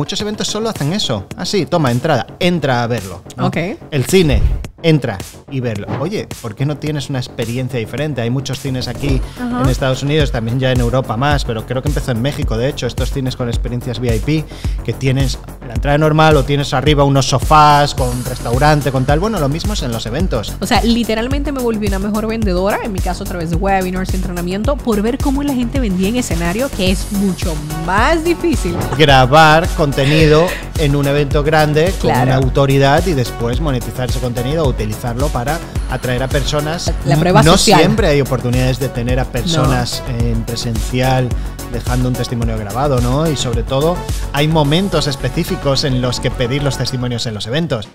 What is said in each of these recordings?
Muchos eventos solo hacen eso. Así, ah, toma, entrada, entra a verlo. ok El cine, entra y verlo. Oye, ¿por qué no tienes una experiencia diferente? Hay muchos cines aquí en Estados Unidos, también ya en Europa más, pero creo que empezó en México, de hecho, estos cines con experiencias VIP, que tienes la entrada normal o tienes arriba unos sofás con restaurante, con tal. Bueno, lo mismo es en los eventos. O sea, literalmente me volví una mejor vendedora, en mi caso a través de webinars, entrenamiento, por ver cómo la gente vendía en escenario, que es mucho más difícil. Grabar contenido en un evento grande con una autoridad y después monetizar ese contenido utilizarlo para atraer a personas. La no siempre hay oportunidades de tener a personas en presencial dejando un testimonio grabado, ¿no? Y sobre todo hay momentos específicos en los que pedir los testimonios en los eventos.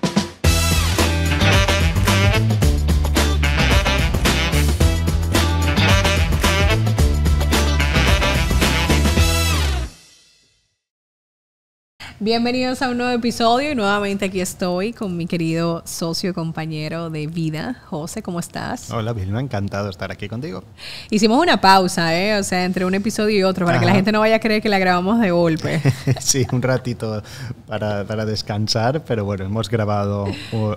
Bienvenidos a un nuevo episodio y nuevamente aquí estoy con mi querido socio y compañero de vida, José, ¿cómo estás? Hola, ha encantado estar aquí contigo. Hicimos una pausa, ¿eh? O sea, entre un episodio y otro, para que la gente no vaya a creer que la grabamos de golpe. sí, un ratito para, para, descansar, pero bueno, hemos grabado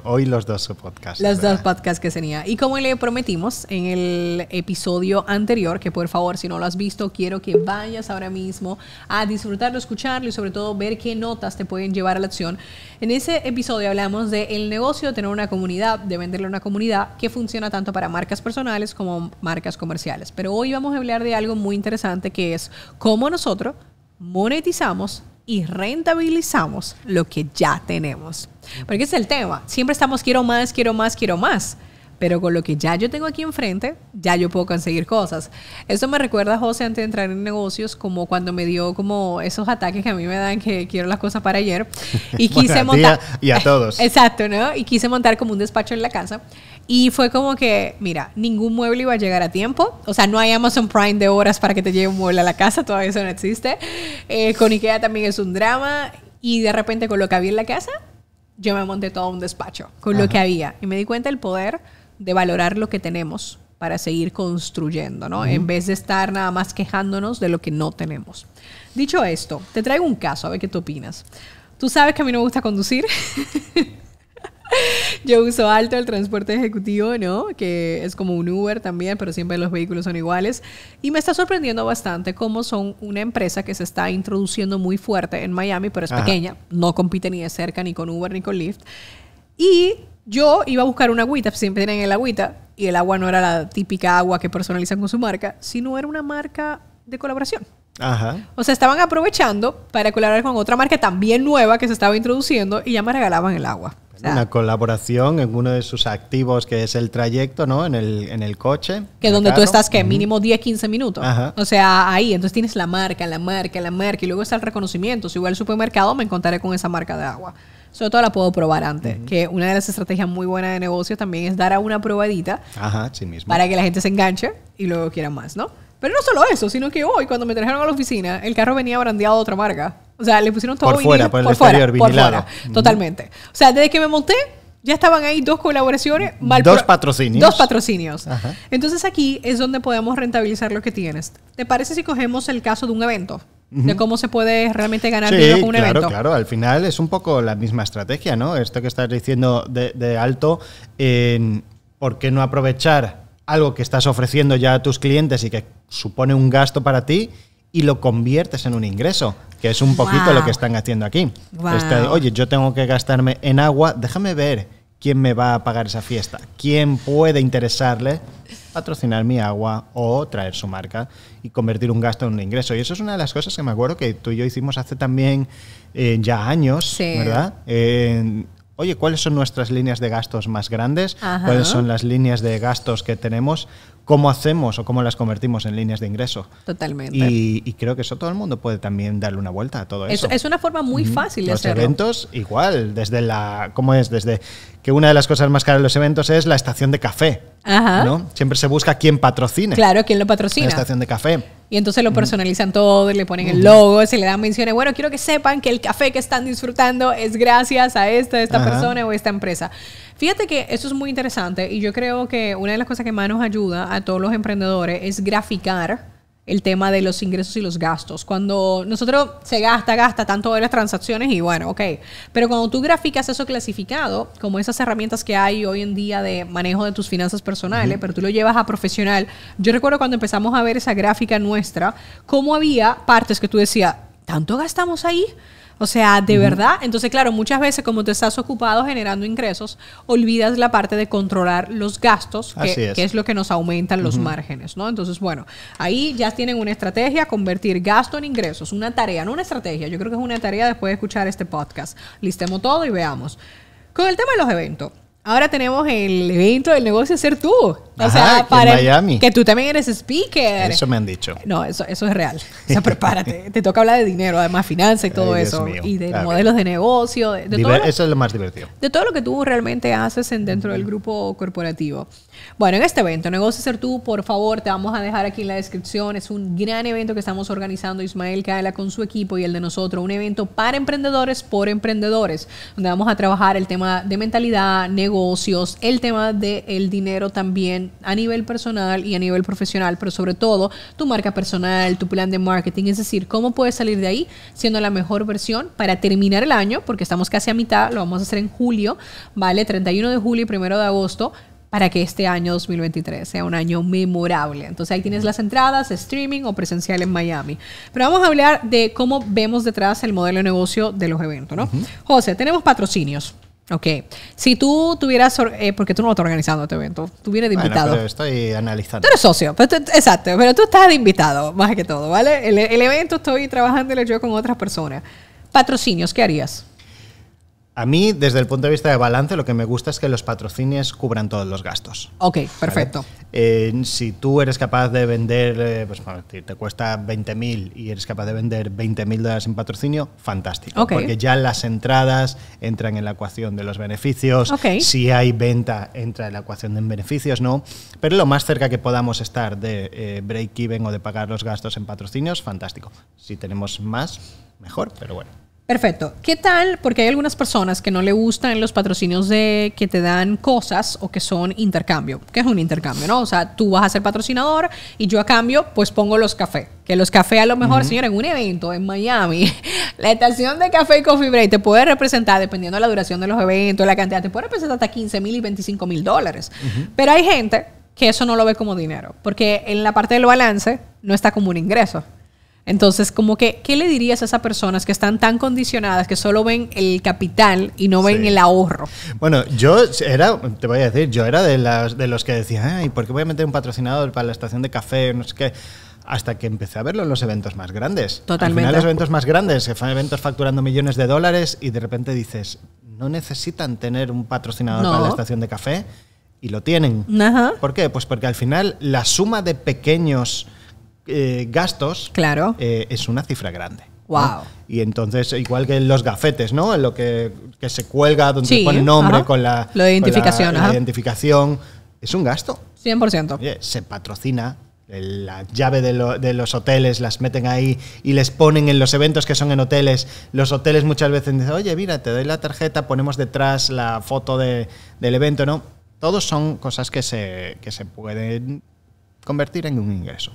hoy los dos podcasts. Los dos podcasts que tenía. Y como le prometimos en el episodio anterior, que por favor, si no lo has visto, quiero que vayas ahora mismo a disfrutarlo, escucharlo y sobre todo ver que no te pueden llevar a la acción. En ese episodio hablamos de negocio de tener una comunidad, de venderle una comunidad que funciona tanto para marcas personales como marcas comerciales. Pero hoy vamos a hablar de algo muy interesante que es cómo nosotros monetizamos y rentabilizamos lo que ya tenemos. Porque es el tema. Siempre estamos quiero más, quiero más, quiero más pero con lo que ya yo tengo aquí enfrente, ya yo puedo conseguir cosas. Eso me recuerda, José, antes de entrar en negocios, como cuando me dio como esos ataques que a mí me dan que quiero las cosas para ayer. Y quise montar... Y a todos. Exacto, ¿no? Y quise montar como un despacho en la casa. Y fue como que, mira, ningún mueble iba a llegar a tiempo. O sea, no hay Amazon Prime de horas para que te llegue un mueble a la casa, todavía eso no existe. Eh, con Ikea también es un drama. Y de repente con lo que había en la casa, yo me monté todo un despacho con lo que había. Y me di cuenta del poder de valorar lo que tenemos para seguir construyendo, ¿no? En vez de estar nada más quejándonos de lo que no tenemos. Dicho esto, te traigo un caso, a ver qué tú opinas. Tú sabes que a mí no me gusta conducir. Yo uso alto el transporte ejecutivo, ¿no? Que es como un Uber también, pero siempre los vehículos son iguales. Y me está sorprendiendo bastante cómo son una empresa que se está introduciendo muy fuerte en Miami, pero es pequeña, no compite ni de cerca ni con Uber ni con Lyft. Y yo iba a buscar una agüita, siempre tienen el agüita, y el agua no era la típica agua que personalizan con su marca, sino era una marca de colaboración. Ajá. O sea, estaban aprovechando para colaborar con otra marca también nueva que se estaba introduciendo y ya me regalaban el agua. una colaboración en uno de sus activos que es el trayecto, ¿no? En el, en el coche. Que donde tú estás, que mínimo 10, 15 minutos. Ajá. O sea, ahí. Entonces tienes la marca, la marca, la marca y luego está el reconocimiento. Si voy al supermercado me encontraré con esa marca de agua sobre todo la puedo probar antes. Que una de las estrategias muy buenas de negocio también es dar a una probadita Ajá, mismo. para que la gente se enganche y luego quiera más, ¿no? Pero no solo eso, sino que hoy cuando me trajeron a la oficina, el carro venía brandeado de otra marca. O sea, le pusieron todo por, fuera, totalmente. O sea, desde que me monté, ya estaban ahí dos colaboraciones, mal dos patrocinios. Dos patrocinios. Entonces aquí es donde podemos rentabilizar lo que tienes. ¿Te parece si cogemos el caso de un evento? De cómo se puede realmente ganar dinero con un claro, evento. Claro, claro. al final es un poco la misma estrategia, ¿no? Esto que estás diciendo de, alto, en ¿por qué no aprovechar algo que estás ofreciendo ya a tus clientes y que supone un gasto para ti y lo conviertes en un ingreso, que es un poquito lo que están haciendo aquí. Este, Oye, yo tengo que gastarme en agua, déjame ver quién me va a pagar esa fiesta, quién puede interesarle patrocinar mi agua o traer su marca y convertir un gasto en un ingreso. Y eso es una de las cosas que me acuerdo que tú y yo hicimos hace también eh, ya años, ¿verdad? oye, ¿cuáles son nuestras líneas de gastos más grandes? ¿Cuáles son las líneas de gastos que tenemos? ¿Cómo hacemos o cómo las convertimos en líneas de ingreso? Totalmente. Y, creo que eso todo el mundo puede también darle una vuelta a todo eso. Es, una forma muy fácil de los hacerlo. Los eventos, igual, desde la. ¿Cómo es? Desde que una de las cosas más caras de los eventos es la estación de café. ¿no? Siempre se busca quién patrocine. Claro, quién lo patrocina. La estación de café y entonces lo personalizan todo, le ponen el logo, se le dan menciones. Bueno, quiero que sepan que el café que están disfrutando es gracias a esta, esta persona o esta empresa. Fíjate que eso es muy interesante y yo creo que una de las cosas que más nos ayuda a todos los emprendedores es graficar el tema de los ingresos y los gastos. Cuando nosotros se gasta, gasta tanto de las transacciones y bueno, ok. Pero cuando tú graficas eso clasificado, como esas herramientas que hay hoy en día de manejo de tus finanzas personales, pero tú lo llevas a profesional. Yo recuerdo cuando empezamos a ver esa gráfica nuestra, cómo había partes que tú decías, ¿tanto gastamos ahí? O sea, de verdad. Entonces, claro, muchas veces como te estás ocupado generando ingresos, olvidas la parte de controlar los gastos, que es. lo que nos aumentan los márgenes, ¿no? Entonces, bueno, ahí ya tienen una estrategia, convertir gasto en ingresos, una tarea, no una estrategia. Yo creo que es una tarea después de escuchar este podcast. Listemos todo y veamos. Con el tema de los eventos. Ahora tenemos el evento del negocio Ser Tú. O sea, para que tú también eres speaker. Eso me han dicho. No, eso, eso es real. O sea, prepárate. Te toca hablar de dinero, además finanzas y todo eso. Y de modelos de negocio. eso es lo más divertido. De todo lo que tú realmente haces en, dentro del grupo corporativo. Bueno, en este evento, Negocio Ser Tú, por favor, te vamos a dejar aquí en la descripción. Es un gran evento que estamos organizando Ismael Kaela con su equipo y el de nosotros. Un evento para emprendedores por emprendedores, donde vamos a trabajar el tema de mentalidad, negocio el tema del dinero también a nivel personal y a nivel profesional, pero sobre todo tu marca personal, tu plan de marketing, es decir, cómo puedes salir de ahí siendo la mejor versión para terminar el año, porque estamos casi a mitad, lo vamos a hacer en julio, ¿vale? 31 de julio y 1 de agosto, para que este año 2023 sea un año memorable. Entonces ahí tienes las entradas, streaming o presencial en Miami. Pero vamos a hablar de cómo vemos detrás el modelo de negocio de los eventos, ¿no? José, tenemos patrocinios. Ok. Si tú tuvieras, eh, porque tú no lo estás organizando este evento, tú vienes de invitado. pero estoy analizando. Tú eres socio, exacto, pero tú estás de invitado, más que todo, ¿vale? El, el evento estoy trabajándolo yo con otras personas. Patrocinios, ¿qué harías? A mí, desde el punto de vista de balance, lo que me gusta es que los patrocinios cubran todos los gastos. Ok, perfecto. Eh, si tú eres capaz de vender, eh, pues te, cuesta 20.000 y eres capaz de vender 20.000 dólares en patrocinio, fantástico. Porque ya las entradas entran en la ecuación de los beneficios. Si hay venta, entra en la ecuación de beneficios, ¿no? Pero lo más cerca que podamos estar de eh, break-even o de pagar los gastos en patrocinios, fantástico. Si tenemos más, mejor, pero bueno. Perfecto. ¿Qué tal? Porque hay algunas personas que no le gustan los patrocinios de que te dan cosas o que son intercambio. ¿Qué es un intercambio, no? O sea, tú vas a ser patrocinador y yo a cambio pues pongo los cafés. Que los cafés a lo mejor, señor, en un evento en Miami, la estación de café y coffee break te puede representar, dependiendo de la duración de los eventos, la cantidad, te puede representar hasta 15 mil y 25 mil dólares. Pero hay gente que eso no lo ve como dinero, porque en la parte del balance no está como un ingreso. Entonces, como que, ¿qué le dirías a esas personas que están tan condicionadas que solo ven el capital y no ven el ahorro? Bueno, yo era, te voy a decir, yo era de, las, de los que decía, ay, ¿por qué voy a meter un patrocinador para la estación de café? No sé qué hasta que empecé a verlo en los eventos más grandes. Totalmente. Al final, los eventos más grandes, que fueron eventos facturando millones de dólares, y de repente dices, no necesitan tener un patrocinador para la estación de café, y lo tienen. ¿Por qué? Pues porque al final la suma de pequeños eh, gastos, claro. Eh, es una cifra grande. Wow. Y entonces, igual que los gafetes, ¿no? En lo que, se cuelga, donde pone nombre con la, identificación. la, identificación. Es un gasto. 100%. se patrocina, la llave de, los hoteles, las meten ahí y les ponen en los eventos que son en hoteles. Los hoteles muchas veces dicen, oye, mira, te doy la tarjeta, ponemos detrás la foto del evento, ¿no? Todos son cosas que se, que se pueden convertir en un ingreso.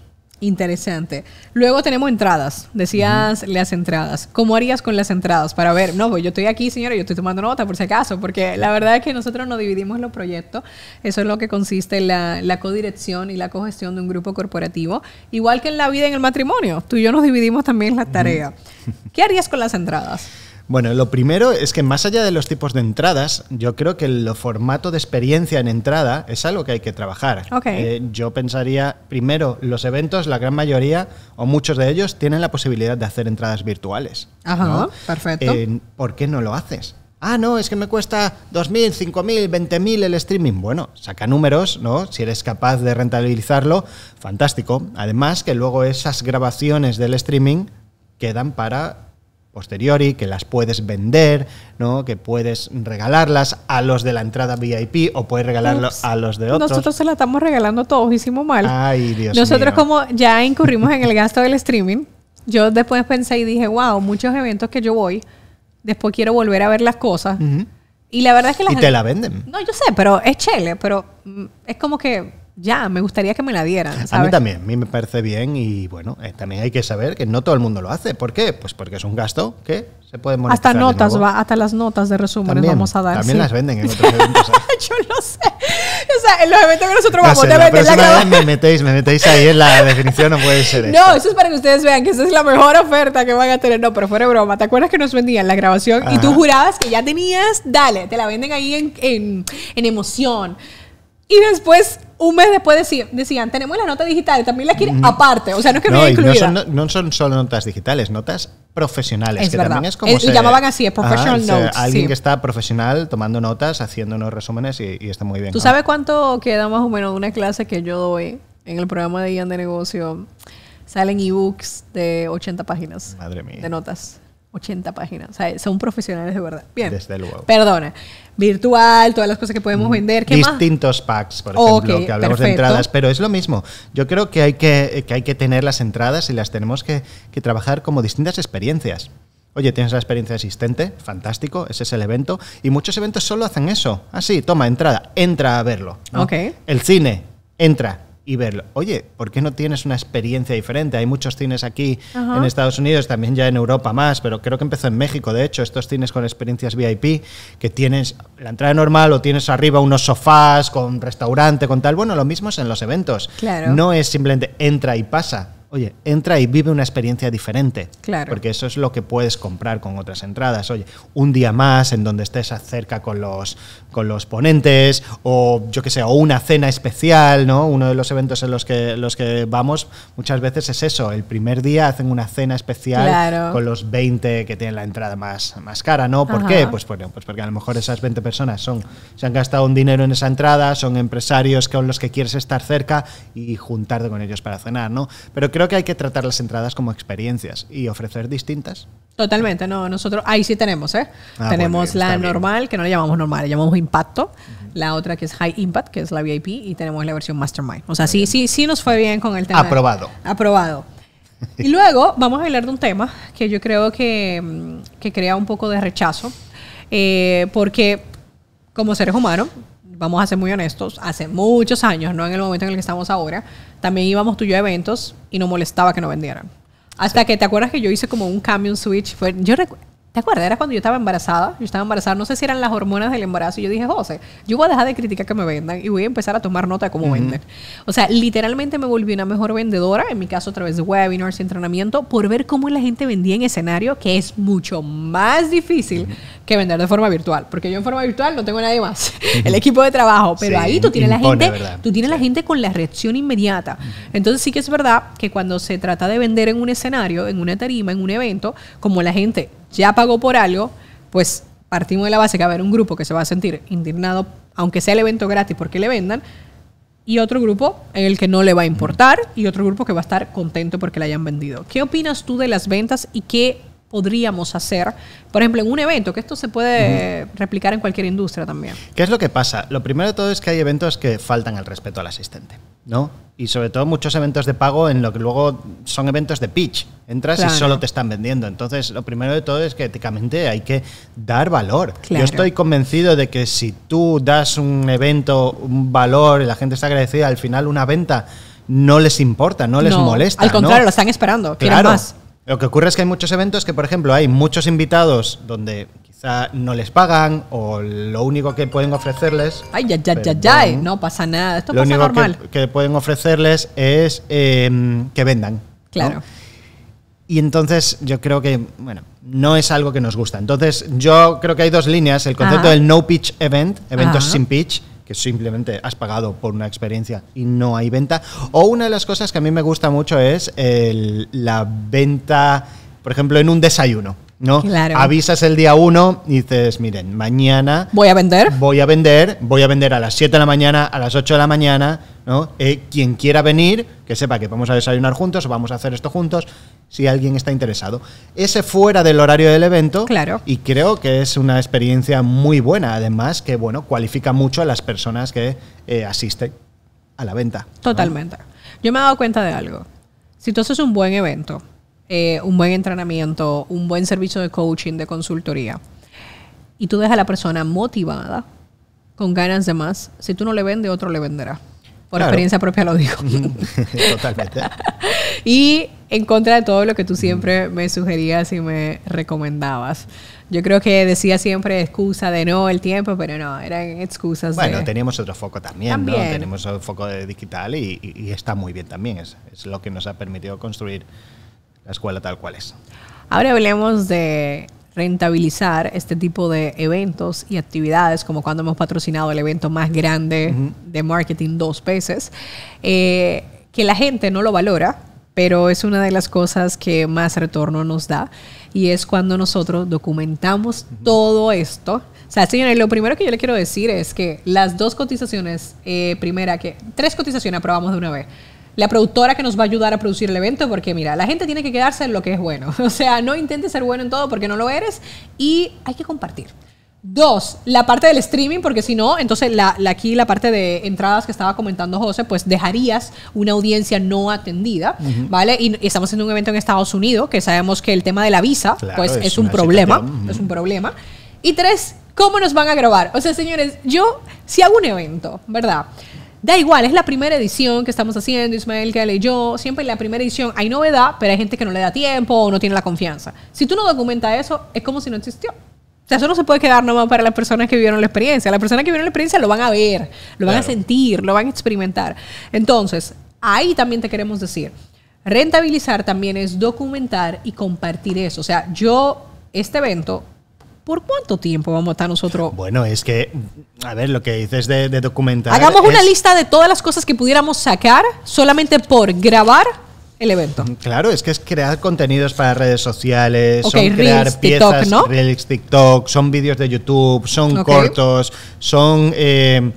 Interesante. Luego tenemos entradas. Decías las entradas. ¿Cómo harías con las entradas? Para ver, no, pues yo estoy aquí, señora, yo estoy tomando nota por si acaso, porque la verdad es que nosotros nos dividimos los proyectos. Eso es lo que consiste la, la codirección y la cogestión de un grupo corporativo. Igual que en la vida y en el matrimonio, tú y yo nos dividimos también las tareas. ¿Qué harías con las entradas? Bueno, lo primero es que más allá de los tipos de entradas, yo creo que el formato de experiencia en entrada es algo que hay que trabajar. Eh, yo pensaría, primero, los eventos, la gran mayoría o muchos de ellos tienen la posibilidad de hacer entradas virtuales. Ajá, perfecto. Eh, ¿Por qué no lo haces? Ah, no, es que me cuesta 2.000, 5.000, 20.000 el streaming. Bueno, saca números, ¿no? Si eres capaz de rentabilizarlo, fantástico. Además, que luego esas grabaciones del streaming quedan para posteriori, que las puedes vender, ¿no? que puedes regalarlas a los de la entrada VIP o puedes regalarlo a los de otros. Nosotros se la estamos regalando todos, hicimos mal. Ay, Dios Nosotros como ya incurrimos en el gasto del streaming, yo después pensé y dije, wow, muchos eventos que yo voy, después quiero volver a ver las cosas. Y la verdad es que la y te la venden. No, yo sé, pero es chele, pero mm, es como que ya, me gustaría que me la dieran. A mí también, a mí me parece bien y bueno, eh, también hay que saber que no todo el mundo lo hace. ¿Por qué? Pues porque es un gasto que se puede monetizar. Hasta notas, hasta las notas de resumen vamos a dar. También las venden en otros eventos. Yo lo sé. O sea, en los eventos que nosotros vamos, sé, la me metéis, me metéis ahí en la definición, no puede ser. eso. No, eso es para que ustedes vean que esa es la mejor oferta que van a tener. No, pero fuera de broma, ¿te acuerdas que nos vendían la grabación y tú jurabas que ya tenías? Dale, te la venden ahí en, en emoción y después, un mes después decían, tenemos la nota digital también la quieren aparte. O sea, no es que no, incluida. No son, no, son solo notas digitales, notas profesionales, es eh, llamaban así, es professional ah, notes. alguien que está profesional tomando notas, haciendo unos resúmenes y, está muy bien. ¿Tú sabes cuánto queda más o menos una clase que yo doy en el programa de guía de negocio? Salen ebooks de 80 páginas. De notas. 80 páginas. son profesionales de verdad. Bien. Desde luego. Perdona. Virtual, todas las cosas que podemos mm. vender. ¿Qué Distintos packs, por ejemplo, que hablamos de entradas, pero es lo mismo. Yo creo que hay que, hay que tener las entradas y las tenemos que, trabajar como distintas experiencias. Oye, tienes la experiencia existente, fantástico, ese es el evento. Y muchos eventos solo hacen eso. Así, ah, toma, entrada, entra a verlo. ¿no? El cine, entra, y verlo. Oye, ¿por qué no tienes una experiencia diferente? Hay muchos cines aquí en Estados Unidos, también ya en Europa más, pero creo que empezó en México, de hecho, estos cines con experiencias VIP, que tienes la entrada normal o tienes arriba unos sofás con restaurante, con tal. Bueno, lo mismo es en los eventos. No es simplemente entra y pasa Oye, entra y vive una experiencia diferente. Claro. Porque eso es lo que puedes comprar con otras entradas. Oye, un día más en donde estés cerca con los, con los ponentes, o yo que sé, o una cena especial, ¿no? Uno de los eventos en los que, los que vamos muchas veces es eso. El primer día hacen una cena especial con los 20 que tienen la entrada más, más cara, ¿no? ¿Por qué? Pues, pues porque a lo mejor esas 20 personas son, se han gastado un dinero en esa entrada, son empresarios con los que quieres estar cerca y juntarte con ellos para cenar, ¿no? Pero creo que hay que tratar las entradas como experiencias y ofrecer distintas. Totalmente, no, nosotros ahí sí tenemos, ¿eh? Ah, tenemos la normal, que no le llamamos normal, le llamamos impacto, la otra que es high impact, que es la VIP, y tenemos la versión mastermind. O sea, sí, sí, sí nos fue bien con el tema. Aprobado. Aprobado. y luego vamos a hablar de un tema que yo creo que, mm, que crea un poco de rechazo, eh, porque como seres humanos vamos a ser muy honestos, hace muchos años, no en el momento en el que estamos ahora, también íbamos tú y yo a eventos y nos molestaba que no vendieran. Hasta que te acuerdas que yo hice como un cambio, un switch. Fue, yo ¿Te acuerdas? Era cuando yo estaba embarazada. Yo estaba embarazada, no sé si eran las hormonas del embarazo. Y yo dije, José, yo voy a dejar de criticar que me vendan y voy a empezar a tomar nota de cómo venden. O sea, literalmente me volví una mejor vendedora, en mi caso a través de webinars, y entrenamiento, por ver cómo la gente vendía en escenario, que es mucho más difícil que vender de forma virtual, porque yo en forma virtual no tengo nadie más, el equipo de trabajo, pero ahí tú tienes la gente, tú tienes la gente con la reacción inmediata. Entonces sí que es verdad que cuando se trata de vender en un escenario, en una tarima, en un evento, como la gente ya pagó por algo, pues partimos de la base que va a haber un grupo que se va a sentir indignado, aunque sea el evento gratis porque le vendan, y otro grupo en el que no le va a importar y otro grupo que va a estar contento porque le hayan vendido. ¿Qué opinas tú de las ventas y qué podríamos hacer, por ejemplo, en un evento, que esto se puede replicar en cualquier industria también. ¿Qué es lo que pasa? Lo primero de todo es que hay eventos que faltan el respeto al asistente, ¿no? Y sobre todo muchos eventos de pago en lo que luego son eventos de pitch. Entras y solo te están vendiendo. Entonces, lo primero de todo es que éticamente hay que dar valor. Yo estoy convencido de que si tú das un evento, un valor, y la gente está agradecida, al final una venta no les importa, no les molesta. Al contrario, lo están esperando. Claro. Más. Lo que ocurre es que hay muchos eventos que, por ejemplo, hay muchos invitados donde quizá no les pagan o lo único que pueden ofrecerles. Ay, ya, ya, ya, ya. Eh, no pasa nada. Esto lo pasa único normal. Que, que, pueden ofrecerles es em, que vendan. Claro. Y entonces yo creo que, bueno, no es algo que nos gusta. Entonces yo creo que hay dos líneas. El concepto del no pitch event, eventos sin pitch, simplemente has pagado por una experiencia y no hay venta. O una de las cosas que a mí me gusta mucho es la venta, por ejemplo, en un desayuno. ¿no? Avisas el día uno y dices, miren, mañana... Voy a vender. Voy a vender, voy a vender a las 7 de la mañana, a las 8 de la mañana, ¿no? Eh, quien quiera venir, que sepa que vamos a desayunar juntos, o vamos a hacer esto juntos, si alguien está interesado. Ese fuera del horario del evento. Claro. Y creo que es una experiencia muy buena, además, que, bueno, cualifica mucho a las personas que eh, asisten a la venta. Totalmente. Yo me he dado cuenta de algo. Si tú haces un buen evento, eh, un buen entrenamiento, un buen servicio de coaching, de consultoría, y tú dejas a la persona motivada, con ganas de más, si tú no le vendes, otro le venderá. Por experiencia propia lo digo. Totalmente. y en contra de todo lo que tú siempre me sugerías y me recomendabas. Yo creo que decía siempre excusa de no el tiempo, pero no, eran excusas. Bueno, tenemos otro foco también, Tenemos el foco de digital y, está muy bien también. es lo que nos ha permitido construir la escuela tal cual es. Ahora hablemos de rentabilizar este tipo de eventos y actividades, como cuando hemos patrocinado el evento más grande de marketing dos veces, eh, que la gente no lo valora, pero es una de las cosas que más retorno nos da y es cuando nosotros documentamos todo esto. O sea, señores, lo primero que yo le quiero decir es que las dos cotizaciones, eh, primera que, tres cotizaciones aprobamos de una vez la productora que nos va a ayudar a producir el evento, porque mira, la gente tiene que quedarse en lo que es bueno. O sea, no intentes ser bueno en todo porque no lo eres y hay que compartir. Dos, la parte del streaming, porque si no, entonces la, aquí la parte de entradas que estaba comentando José, pues dejarías una audiencia no atendida, ¿vale? Y, estamos haciendo un evento en Estados Unidos, que sabemos que el tema de la visa, pues es, un problema, es un problema. Y tres, ¿cómo nos van a grabar? O sea, señores, yo si hago un evento, ¿verdad? Da igual, es la primera edición que estamos haciendo, Ismael que leyó. Siempre en la primera edición hay novedad, pero hay gente que no le da tiempo o no tiene la confianza. Si tú no documentas eso, es como si no existió. O sea, eso no se puede quedar nomás para las personas que vivieron la experiencia. Las personas que vivieron la experiencia lo van a ver, lo van a sentir, lo van a experimentar. Entonces, ahí también te queremos decir, rentabilizar también es documentar y compartir eso. O sea, yo este evento ¿Por cuánto tiempo vamos a estar nosotros? Bueno, es que, a ver, lo que dices de, de documentar. Hagamos una lista de todas las cosas que pudiéramos sacar solamente por grabar el evento. Claro, es que es crear contenidos para redes sociales, son crear piezas, TikTok, ¿no? reels, TikTok, son vídeos de YouTube, son cortos, son eh,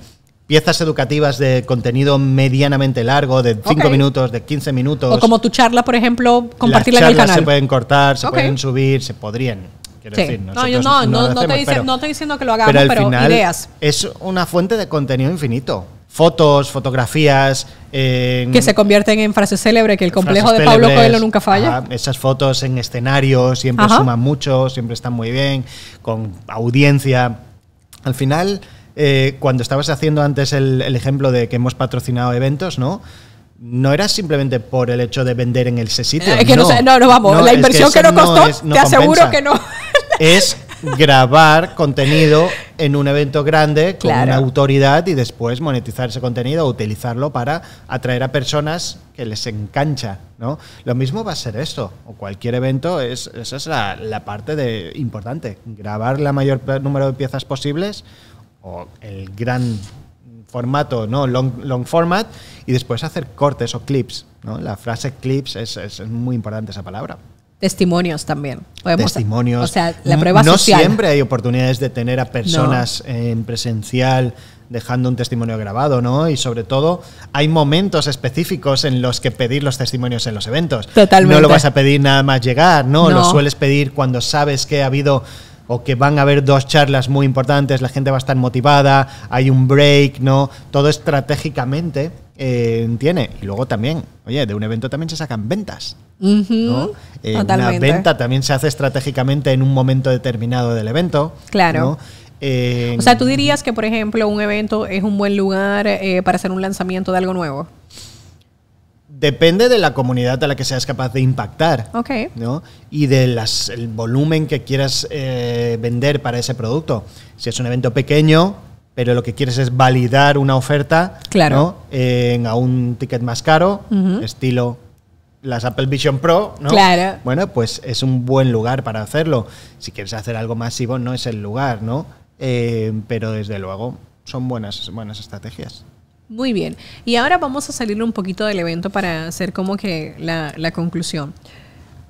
piezas educativas de contenido medianamente largo, de 5 minutos, de 15 minutos. O como tu charla, por ejemplo, compartirla en el canal. Se pueden cortar, se pueden subir, se podrían no, no, no, te estoy diciendo que lo hagamos, pero, al final ideas. Es una fuente de contenido infinito. Fotos, fotografías. Eh, que se convierten en frases célebres, que el complejo de Pablo Coelho nunca falla. esas fotos en escenarios siempre suman mucho, siempre están muy bien, con audiencia. Al final, eh, cuando estabas haciendo antes el, ejemplo de que hemos patrocinado eventos, ¿no? no era simplemente por el hecho de vender en ese sitio. no, no, vamos, la inversión que, no nos costó, te aseguro que no es grabar contenido en un evento grande con una autoridad y después monetizar ese contenido o utilizarlo para atraer a personas que les engancha, ¿no? Lo mismo va a ser esto, o cualquier evento, esa es la, parte de, importante, grabar la mayor número de piezas posibles o el gran formato, ¿no? Long, long format, y después hacer cortes o clips, ¿no? La frase clips es muy importante esa palabra. Testimonios también. Testimonios. O sea, la prueba no siempre hay oportunidades de tener a personas en presencial dejando un testimonio grabado, ¿no? Y sobre todo, hay momentos específicos en los que pedir los testimonios en los eventos. Totalmente. No lo vas a pedir nada más llegar, no. Lo sueles pedir cuando sabes que ha habido o que van a haber dos charlas muy importantes, la gente va a estar motivada, hay un break, ¿no? Todo estratégicamente eh, tiene. Y luego también, oye, de un evento también se sacan ventas. ¿no? Eh, una venta también se hace estratégicamente en un momento determinado del evento. Claro. Eh, o sea, tú dirías que, por ejemplo, un evento es un buen lugar para hacer un lanzamiento de algo nuevo depende de la comunidad a la que seas capaz de impactar ¿no? y del volumen que quieras eh, vender para ese producto. Si es un evento pequeño, pero lo que quieres es validar una oferta ¿no? en, a un ticket más caro, estilo las Apple Vision Pro, ¿no? Bueno, pues es un buen lugar para hacerlo. Si quieres hacer algo masivo, no es el lugar, ¿no? Eh, pero desde luego son buenas, buenas estrategias. Muy bien. Y ahora vamos a salir un poquito del evento para hacer como que la, conclusión.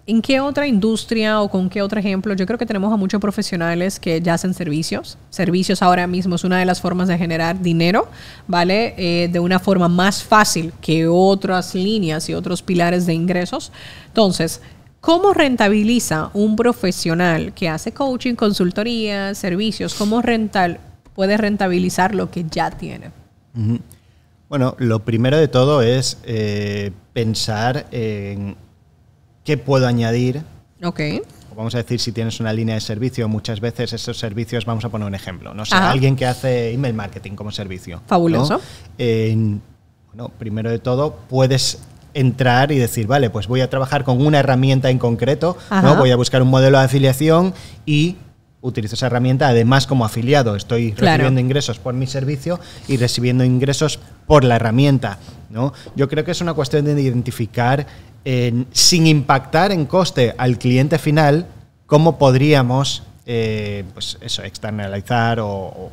¿En qué otra industria o con qué otro ejemplo? Yo creo que tenemos a muchos profesionales que ya hacen servicios. Servicios ahora mismo es una de las formas de generar dinero, ¿vale? Eh, de una forma más fácil que otras líneas y otros pilares de ingresos. Entonces, ¿Cómo rentabiliza un profesional que hace coaching, consultoría, servicios? ¿Cómo rental puede rentabilizar lo que ya tiene? Bueno, lo primero de todo es eh, pensar en qué puedo añadir. Ok. Vamos a decir, si tienes una línea de servicio, muchas veces esos servicios, vamos a poner un ejemplo, no sé, alguien que hace email marketing como servicio. Fabuloso. bueno, primero de todo, puedes entrar y decir, vale, pues voy a trabajar con una herramienta en concreto, ¿no? voy a buscar un modelo de afiliación y utilizo esa herramienta, además como afiliado estoy recibiendo ingresos por mi servicio y recibiendo ingresos por la herramienta. ¿no? Yo creo que es una cuestión de identificar, sin impactar en coste al cliente final, cómo podríamos eh, pues eso, externalizar o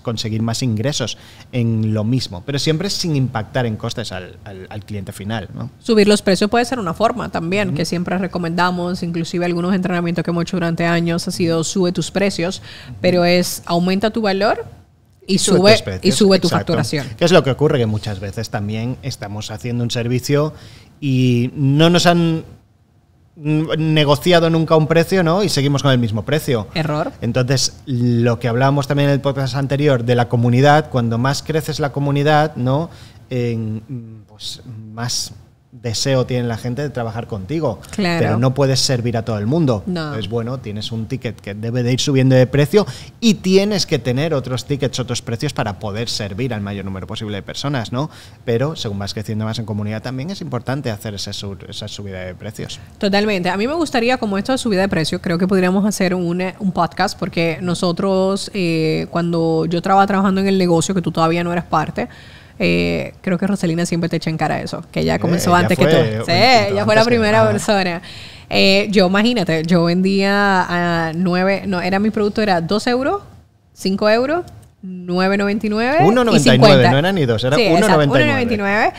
conseguir más ingresos en lo mismo, pero siempre sin impactar en costes al, cliente final. Subir los precios puede ser una forma también, que siempre recomendamos, inclusive algunos entrenamientos que hemos hecho durante años ha sido sube tus precios, pero es aumenta tu valor y sube, y sube tu facturación. ¿Qué es lo que ocurre? Que muchas veces también estamos haciendo un servicio y no nos han negociado nunca un precio, ¿no? Y seguimos con el mismo precio. Error. Entonces, lo que hablábamos también en el podcast anterior de la comunidad, cuando más creces la comunidad, ¿no? En, pues más deseo tiene la gente de trabajar contigo. Claro. Pero no puedes servir a todo el mundo. No. Es bueno, tienes un ticket que debe de ir subiendo de precio y tienes que tener otros tickets, otros precios para poder servir al mayor número posible de personas, ¿no? Pero según vas creciendo más en comunidad, también es importante hacer esa, subida de precios. Totalmente. A mí me gustaría, como esto de subida de precios, creo que podríamos hacer un, podcast porque nosotros, eh, cuando yo estaba trabajando en el negocio, que tú todavía no eras parte, eh, creo que Rosalina siempre te echa en cara eso, que ella eh, comenzó eh, antes ella fue, que tú. Sí, ella fue la primera persona. Eh, yo imagínate, yo vendía a 9, no, era mi producto, era 2 euros, 5 euros, 9.99. 1.99, no era ni 2, era sí, 1.99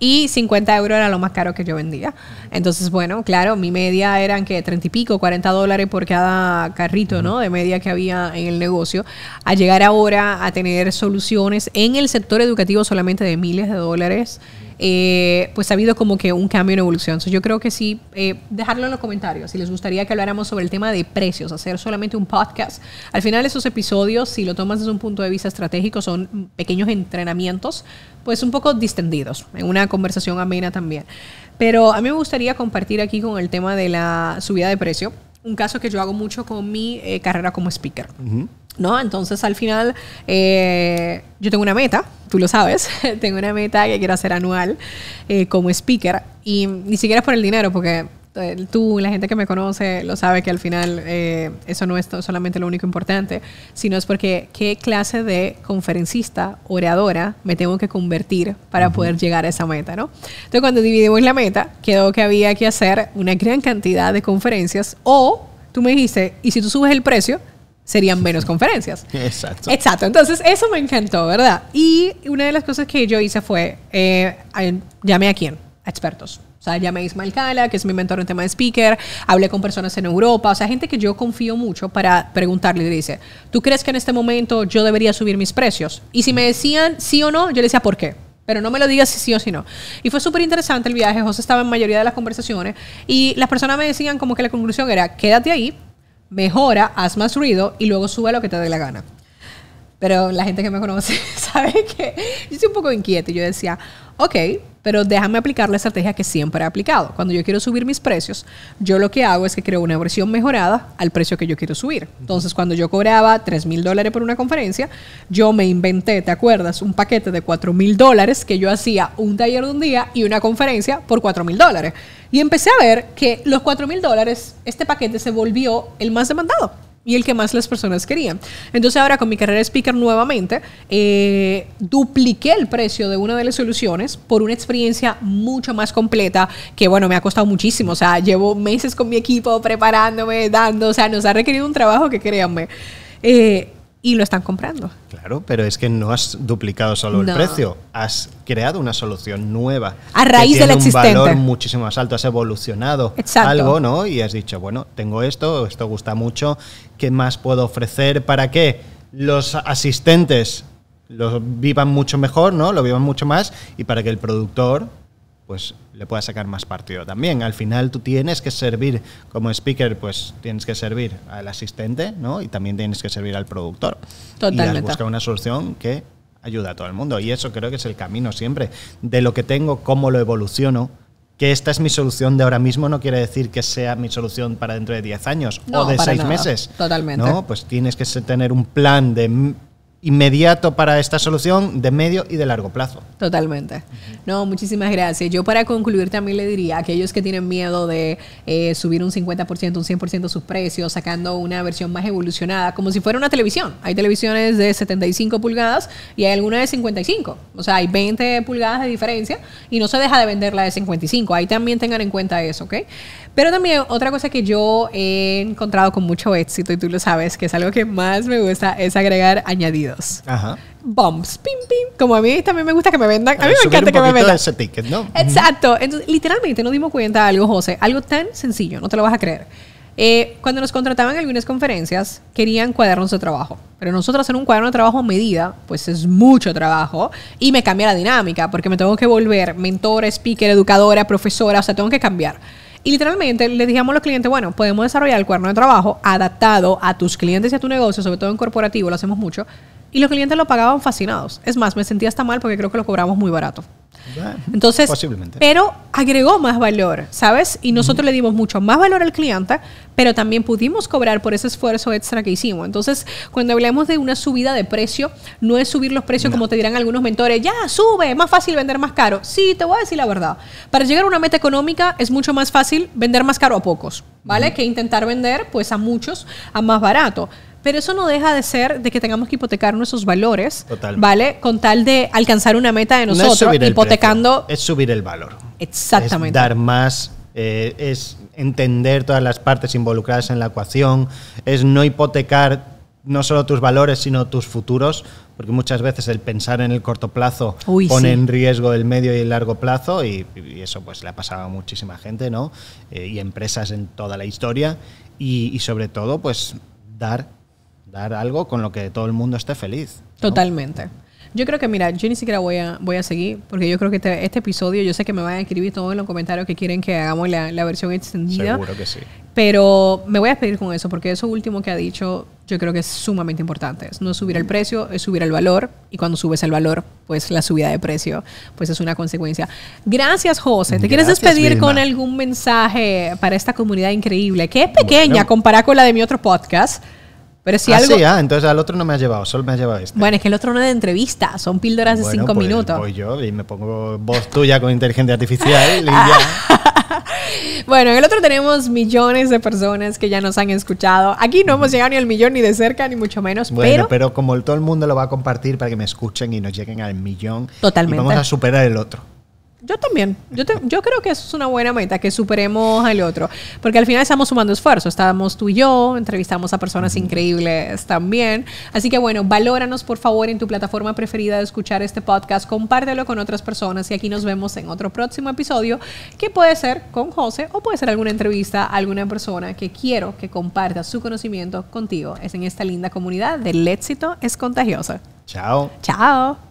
y 50 euros era lo más caro que yo vendía. Entonces, bueno, claro, mi media eran que 30 y pico, 40 dólares por cada carrito, ¿no? De media que había en el negocio. A llegar ahora a tener soluciones en el sector educativo solamente de miles de dólares eh, pues ha habido como que un cambio en evolución. yo creo que sí, eh, dejarlo en los comentarios si les gustaría que habláramos sobre el tema de precios, hacer solamente un podcast. Al final esos episodios, si lo tomas desde un punto de vista estratégico, son pequeños entrenamientos, pues un poco distendidos, en una conversación amena también. Pero a mí me gustaría compartir aquí con el tema de la subida de precio un caso que yo hago mucho con mi eh, carrera como speaker. ¿No? Entonces al final eh, yo tengo una meta, tú lo sabes, tengo una meta que quiero hacer anual eh, como speaker y ni siquiera es por el dinero, porque eh, tú, la gente que me conoce, lo sabe que al final eh, eso no es solamente lo único importante, sino es porque qué clase de conferencista, oradora, me tengo que convertir para poder llegar a esa meta, ¿no? Entonces, cuando dividimos la meta, quedó que había que hacer una gran cantidad de conferencias o tú me dijiste, y si tú subes el precio, serían menos conferencias. Exacto. Exacto. Entonces, eso me encantó, ¿verdad? Y una de las cosas que yo hice fue, eh, ¿llame a quién? A expertos sea, llamé a Ismael Cala, que es mi mentor en tema de speaker, hablé con personas en Europa, o sea, gente que yo confío mucho para preguntarle y dice, ¿tú crees que en este momento yo debería subir mis precios? Y si me decían sí o no, yo le decía, ¿por qué? pero no me lo digas si sí o si no. Y fue súper interesante el viaje, José estaba en mayoría de las conversaciones y las personas me decían como que la conclusión era, quédate ahí, mejora, haz más ruido y luego sube lo que te dé la gana. Pero la gente que me conoce sabe que yo soy un poco inquieta y yo decía, ok, pero déjame aplicar la estrategia que siempre he aplicado. Cuando yo quiero subir mis precios, yo lo que hago es que creo una versión mejorada al precio que yo quiero subir. Entonces, cuando yo cobraba 3 mil dólares por una conferencia, yo me inventé, ¿te acuerdas? Un paquete de 4 mil dólares que yo hacía un taller de un día y una conferencia por 4 mil dólares. Y empecé a ver que los 4 mil dólares, este paquete se volvió el más demandado y el que más las personas querían. Entonces ahora con mi carrera de speaker nuevamente, eh, dupliqué el precio de una de las soluciones por una experiencia mucho más completa que bueno, me ha costado muchísimo. O sea, llevo meses con mi equipo preparándome, dando, o sea, nos ha requerido un trabajo que créanme. Eh, y lo están comprando. Claro, pero es que no has duplicado solo el precio, has creado una solución nueva. A raíz que tiene un valor muchísimo más alto, has evolucionado algo, ¿no? Y has dicho, bueno, tengo esto, esto gusta mucho, ¿qué más puedo ofrecer para que los asistentes lo vivan mucho mejor, ¿no? Lo vivan mucho más y para que el productor pues le pueda sacar más partido también. Al final tú tienes que servir como speaker, pues tienes que servir al asistente, ¿no? Y también tienes que servir al productor. Totalmente. Y buscar una solución que ayuda a todo el mundo. Y eso creo que es el camino siempre. De lo que tengo, cómo lo evoluciono. Que esta es mi solución de ahora mismo no quiere decir que sea mi solución para dentro de 10 años o de 6 meses. Totalmente. No, pues tienes que tener un plan de inmediato para esta solución de medio y de largo plazo. Totalmente. No, muchísimas gracias. Yo para concluir también le diría a aquellos que tienen miedo de eh, subir un 50%, un 100% sus precios, sacando una versión más evolucionada, como si fuera una televisión. Hay televisiones de 75 pulgadas y hay alguna de 55. O sea, hay 20 pulgadas de diferencia y no se deja de vender la de 55. Ahí también tengan en cuenta eso, ¿ok? Pero también otra cosa que yo he encontrado con mucho éxito, y tú lo sabes, que es algo que más me gusta, es agregar añadidos. Ajá. Bumps, pim, pim. Como a mí también me gusta que me vendan. A mí me encanta que me vendan. ese ticket, ¿no? Exacto. Entonces, literalmente nos dimos cuenta de algo, José, algo tan sencillo, no te lo vas a creer. Eh, cuando nos contrataban en algunas conferencias, querían cuadernos de trabajo. Pero nosotros hacer un cuaderno de trabajo a medida, pues es mucho trabajo y me cambia la dinámica porque me tengo que volver mentora, speaker, educadora, profesora, o sea, tengo que cambiar. Y literalmente le dijimos a los clientes, bueno, podemos desarrollar el cuerno de trabajo adaptado a tus clientes y a tu negocio, sobre todo en corporativo, lo hacemos mucho. Y los clientes lo pagaban fascinados. Es más, me sentía hasta mal porque creo que lo cobramos muy barato. Entonces, pero agregó más valor, ¿sabes? Y nosotros le dimos mucho más valor al cliente, pero también pudimos cobrar por ese esfuerzo extra que hicimos. Entonces, cuando hablamos de una subida de precio, no es subir los precios como te dirán algunos mentores, ya sube, es más fácil vender más caro. Sí, te voy a decir la verdad. Para llegar a una meta económica es mucho más fácil vender más caro a pocos, ¿vale? Que intentar vender pues a muchos a más barato. Pero eso no deja de ser de que tengamos que hipotecar nuestros valores, ¿vale? Con tal de alcanzar una meta de nosotros, hipotecando... es subir el valor. Exactamente. Es dar más, eh, es entender todas las partes involucradas en la ecuación, es no hipotecar no solo tus valores, sino tus futuros, porque muchas veces el pensar en el corto plazo pone en riesgo el medio y el largo plazo, y, eso pues le ha pasado a muchísima gente, ¿no? Eh, y empresas en toda la historia, y, y sobre todo, pues dar algo con lo que todo el mundo esté feliz. Totalmente. Yo creo que, mira, yo ni siquiera voy a, voy a seguir, porque yo creo que este, este episodio, yo sé que me van a escribir todos en los comentarios que quieren que hagamos la, la versión extendida. Seguro que sí. Pero me voy a despedir con eso, porque eso último que ha dicho, yo creo que es sumamente importante. Es no subir el precio, es subir el valor, y cuando subes el valor, pues la subida de precio, pues es una consecuencia. Gracias, José. ¿Te quieres despedir con algún mensaje para esta comunidad increíble, que es pequeña comparada con la de mi otro podcast? Pero si ah, algo... sí, ah, entonces al otro no me has llevado, solo me has llevado este. Bueno, es que el otro no es de entrevista, son píldoras de cinco pues minutos. Voy yo y me pongo voz tuya con inteligencia artificial bueno, en el otro tenemos millones de personas que ya nos han escuchado. Aquí no hemos llegado ni al millón ni de cerca, ni mucho menos. Bueno, pero, como todo el mundo lo va a compartir para que me escuchen y nos lleguen al millón. Totalmente. vamos a superar el otro. Yo también. Yo, yo creo que eso es una buena meta, que superemos al otro. Porque al final estamos sumando esfuerzo. Estábamos tú y yo, entrevistamos a personas increíbles también. Así que bueno, valóranos por favor en tu plataforma preferida de escuchar este podcast. Compártelo con otras personas y aquí nos vemos en otro próximo episodio que puede ser con José o puede ser alguna entrevista a alguna persona que quiero que comparta su conocimiento contigo. Es en esta linda comunidad del éxito es contagiosa. Chao. Chao.